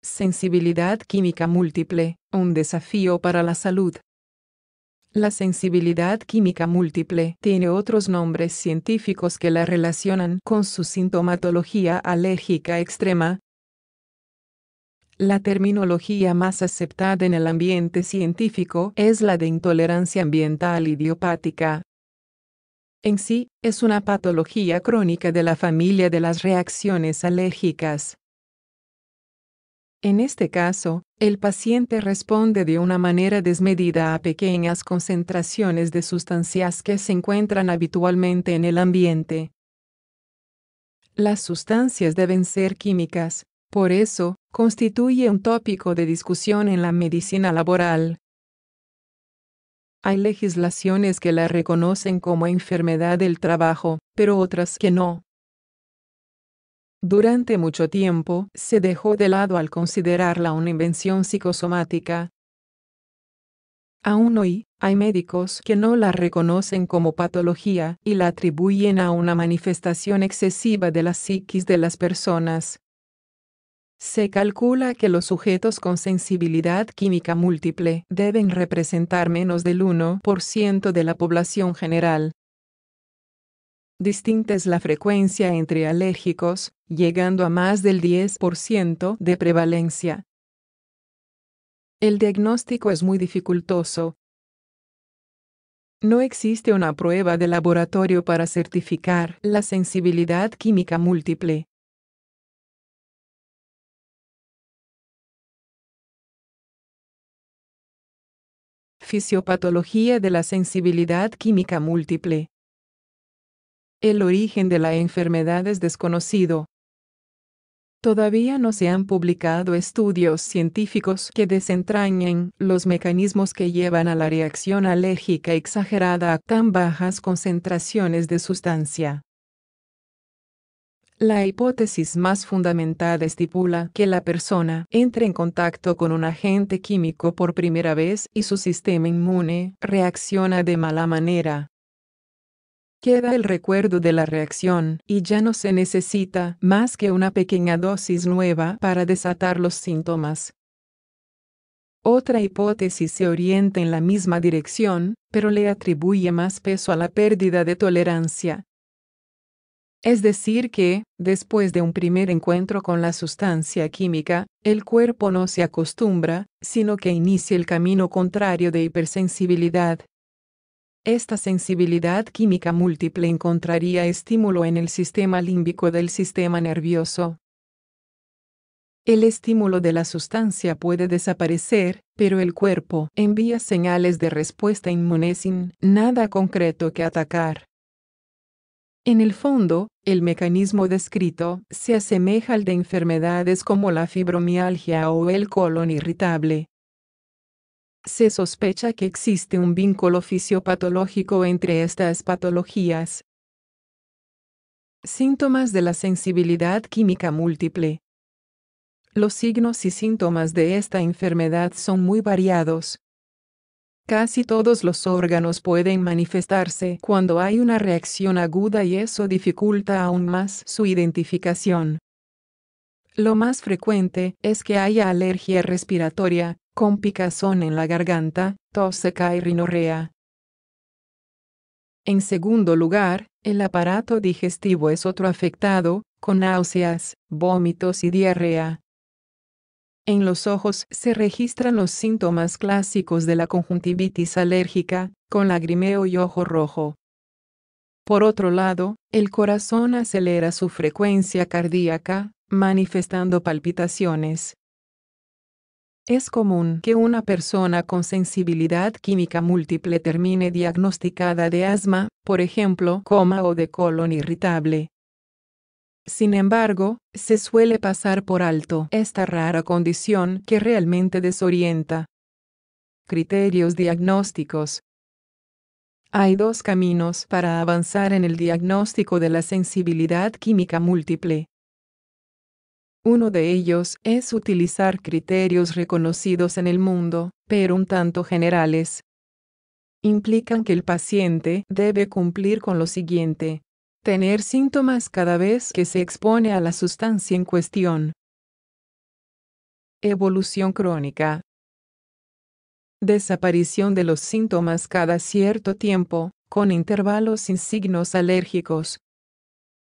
Sensibilidad química múltiple, un desafío para la salud. La sensibilidad química múltiple tiene otros nombres científicos que la relacionan con su sintomatología alérgica extrema. La terminología más aceptada en el ambiente científico es la de intolerancia ambiental idiopática, en sí, es una patología crónica de la familia de las reacciones alérgicas. En este caso, el paciente responde de una manera desmedida a pequeñas concentraciones de sustancias que se encuentran habitualmente en el ambiente. Las sustancias deben ser químicas, por eso, constituye un tópico de discusión en la medicina laboral. Hay legislaciones que la reconocen como enfermedad del trabajo, pero otras que no. Durante mucho tiempo, se dejó de lado al considerarla una invención psicosomática. Aún hoy, hay médicos que no la reconocen como patología y la atribuyen a una manifestación excesiva de la psiquis de las personas, se calcula que los sujetos con sensibilidad química múltiple deben representar menos del 1% de la población general. Distinta es la frecuencia entre alérgicos, llegando a más del 10% de prevalencia. El diagnóstico es muy dificultoso. No existe una prueba de laboratorio para certificar la sensibilidad química múltiple. Fisiopatología de la sensibilidad química múltiple. El origen de la enfermedad es desconocido. Todavía no se han publicado estudios científicos que desentrañen los mecanismos que llevan a la reacción alérgica exagerada a tan bajas concentraciones de sustancia. La hipótesis más fundamentada estipula que la persona entra en contacto con un agente químico por primera vez y su sistema inmune reacciona de mala manera. Queda el recuerdo de la reacción y ya no se necesita más que una pequeña dosis nueva para desatar los síntomas. Otra hipótesis se orienta en la misma dirección, pero le atribuye más peso a la pérdida de tolerancia, es decir que, después de un primer encuentro con la sustancia química, el cuerpo no se acostumbra, sino que inicia el camino contrario de hipersensibilidad. Esta sensibilidad química múltiple encontraría estímulo en el sistema límbico del sistema nervioso. El estímulo de la sustancia puede desaparecer, pero el cuerpo envía señales de respuesta inmune sin nada concreto que atacar. En el fondo, el mecanismo descrito se asemeja al de enfermedades como la fibromialgia o el colon irritable. Se sospecha que existe un vínculo fisiopatológico entre estas patologías. Síntomas de la sensibilidad química múltiple. Los signos y síntomas de esta enfermedad son muy variados, Casi todos los órganos pueden manifestarse cuando hay una reacción aguda y eso dificulta aún más su identificación. Lo más frecuente es que haya alergia respiratoria, con picazón en la garganta, tos seca y rinorrea. En segundo lugar, el aparato digestivo es otro afectado, con náuseas, vómitos y diarrea. En los ojos se registran los síntomas clásicos de la conjuntivitis alérgica, con lagrimeo y ojo rojo. Por otro lado, el corazón acelera su frecuencia cardíaca, manifestando palpitaciones. Es común que una persona con sensibilidad química múltiple termine diagnosticada de asma, por ejemplo, coma o de colon irritable. Sin embargo, se suele pasar por alto esta rara condición que realmente desorienta. Criterios diagnósticos. Hay dos caminos para avanzar en el diagnóstico de la sensibilidad química múltiple. Uno de ellos es utilizar criterios reconocidos en el mundo, pero un tanto generales. Implican que el paciente debe cumplir con lo siguiente tener síntomas cada vez que se expone a la sustancia en cuestión. Evolución crónica. Desaparición de los síntomas cada cierto tiempo, con intervalos sin signos alérgicos.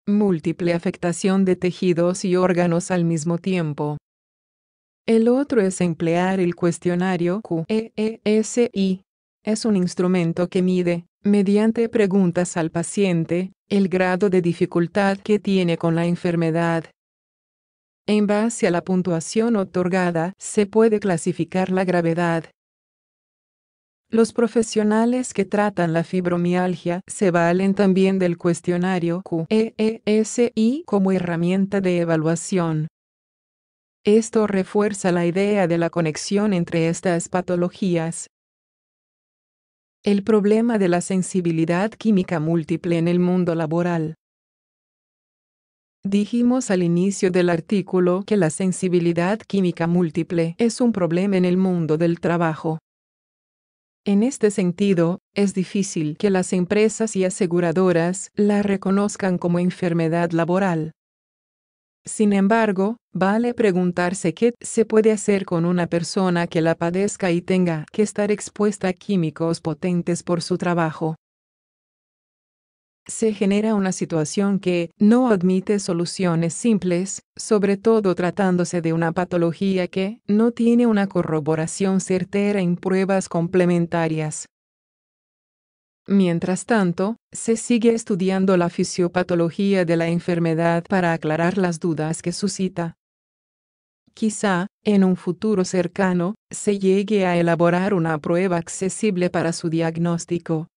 Múltiple afectación de tejidos y órganos al mismo tiempo. El otro es emplear el cuestionario QEESI. Es un instrumento que mide, mediante preguntas al paciente, el grado de dificultad que tiene con la enfermedad. En base a la puntuación otorgada, se puede clasificar la gravedad. Los profesionales que tratan la fibromialgia se valen también del cuestionario QEESI como herramienta de evaluación. Esto refuerza la idea de la conexión entre estas patologías, el problema de la sensibilidad química múltiple en el mundo laboral. Dijimos al inicio del artículo que la sensibilidad química múltiple es un problema en el mundo del trabajo. En este sentido, es difícil que las empresas y aseguradoras la reconozcan como enfermedad laboral. Sin embargo, vale preguntarse qué se puede hacer con una persona que la padezca y tenga que estar expuesta a químicos potentes por su trabajo. Se genera una situación que no admite soluciones simples, sobre todo tratándose de una patología que no tiene una corroboración certera en pruebas complementarias. Mientras tanto, se sigue estudiando la fisiopatología de la enfermedad para aclarar las dudas que suscita. Quizá, en un futuro cercano, se llegue a elaborar una prueba accesible para su diagnóstico.